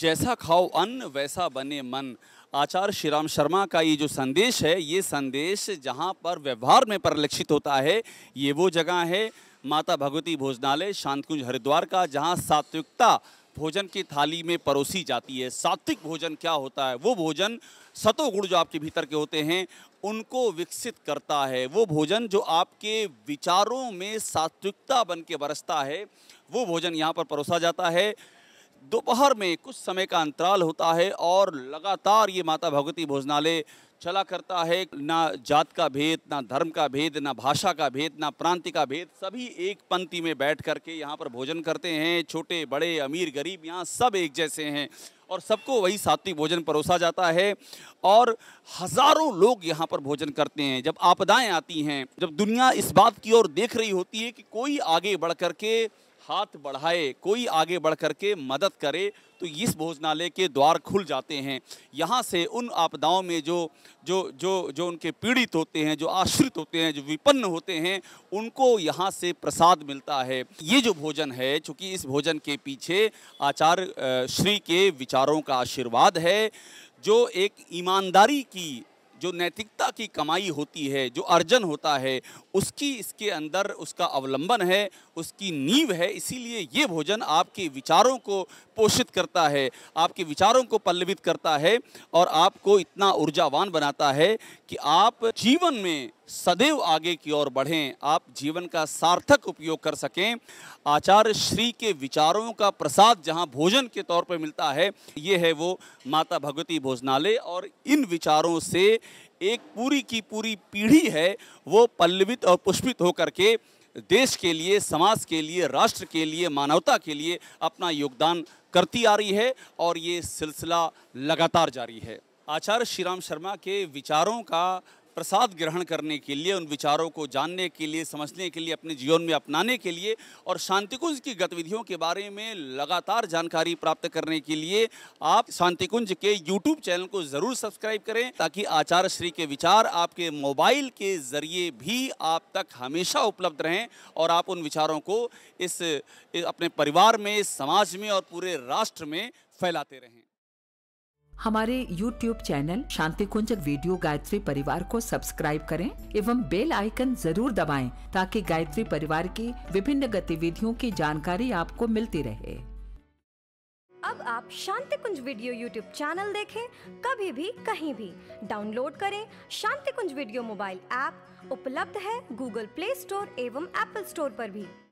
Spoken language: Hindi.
जैसा खाओ अन्न वैसा बने मन आचार्य श्री राम शर्मा का ये जो संदेश है ये संदेश जहाँ पर व्यवहार में परिलक्षित होता है ये वो जगह है माता भगवती भोजनालय शांतकुंज हरिद्वार का जहाँ सात्विकता भोजन की थाली में परोसी जाती है सात्विक भोजन क्या होता है वो भोजन सतो गुण जो आपके भीतर के होते हैं उनको विकसित करता है वो भोजन जो आपके विचारों में सात्विकता बन के बरसता है वो भोजन यहाँ पर परोसा जाता है दोपहर में कुछ समय का अंतराल होता है और लगातार ये माता भगवती भोजनालय चला करता है ना जात का भेद ना धर्म का भेद ना भाषा का भेद ना प्रांति का भेद सभी एक पंक्ति में बैठ करके यहाँ पर भोजन करते हैं छोटे बड़े अमीर गरीब यहाँ सब एक जैसे हैं और सबको वही सात्विक भोजन परोसा जाता है और हजारों लोग यहाँ पर भोजन करते हैं जब आपदाएं आती हैं जब दुनिया इस बात की ओर देख रही होती है कि कोई आगे बढ़ करके हाथ बढ़ाए कोई आगे बढ़ करके मदद करे तो इस भोजनालय के द्वार खुल जाते हैं यहाँ से उन आपदाओं में जो जो जो जो उनके पीड़ित होते हैं जो आश्रित होते हैं जो विपन्न होते हैं उनको यहाँ से प्रसाद मिलता है ये जो भोजन है चूँकि इस भोजन के पीछे आचार्य श्री के विचारों का आशीर्वाद है जो एक ईमानदारी की जो नैतिकता की कमाई होती है जो अर्जन होता है उसकी इसके अंदर उसका अवलंबन है उसकी नींव है इसीलिए ये भोजन आपके विचारों को पोषित करता है आपके विचारों को पल्लवित करता है और आपको इतना ऊर्जावान बनाता है कि आप जीवन में सदैव आगे की ओर बढ़ें आप जीवन का सार्थक उपयोग कर सकें आचार्य श्री के विचारों का प्रसाद जहां भोजन के तौर पर मिलता है ये है वो माता भगवती भोजनालय और इन विचारों से एक पूरी की पूरी पीढ़ी है वो पल्लवित और पुष्पित होकर के देश के लिए समाज के लिए राष्ट्र के लिए मानवता के लिए अपना योगदान करती आ रही है और ये सिलसिला लगातार जारी है आचार्य श्री राम शर्मा के विचारों का प्रसाद ग्रहण करने के लिए उन विचारों को जानने के लिए समझने के लिए अपने जीवन में अपनाने के लिए और शांतिकुंज की गतिविधियों के बारे में लगातार जानकारी प्राप्त करने के लिए आप शांतिकुंज के यूट्यूब चैनल को ज़रूर सब्सक्राइब करें ताकि आचार्य श्री के विचार आपके मोबाइल के ज़रिए भी आप तक हमेशा उपलब्ध रहें और आप उन विचारों को इस, इस अपने परिवार में समाज में और पूरे राष्ट्र में फैलाते रहें हमारे YouTube channel Shanti Kunj video Gayatri Parivar को सब्सक्राइब करें एवं बेल आइकन जरूर दबाएं ताकि गायत्री परिवार की विभिन्न गतिविधियों की जानकारी आपको मिलती रहे अब आप Shanti Kunj video YouTube channel देखें कभी भी कहीं भी डाउनलोड करें Shanti Kunj video mobile app उपलब्ध है गूगल प्ले स्टोर एवं एप्पल स्टोर पर भी